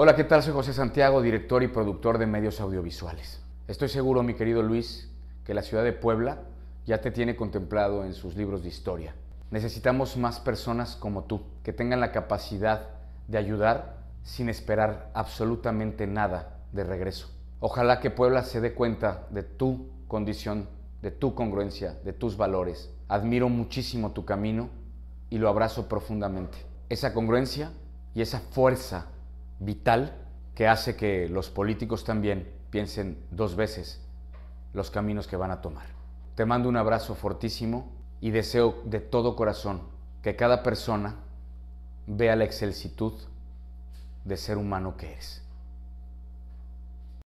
Hola, ¿qué tal? Soy José Santiago, director y productor de medios audiovisuales. Estoy seguro, mi querido Luis, que la ciudad de Puebla ya te tiene contemplado en sus libros de historia. Necesitamos más personas como tú, que tengan la capacidad de ayudar sin esperar absolutamente nada de regreso. Ojalá que Puebla se dé cuenta de tu condición, de tu congruencia, de tus valores. Admiro muchísimo tu camino y lo abrazo profundamente. Esa congruencia y esa fuerza vital que hace que los políticos también piensen dos veces los caminos que van a tomar. Te mando un abrazo fortísimo y deseo de todo corazón que cada persona vea la excelsitud de ser humano que eres.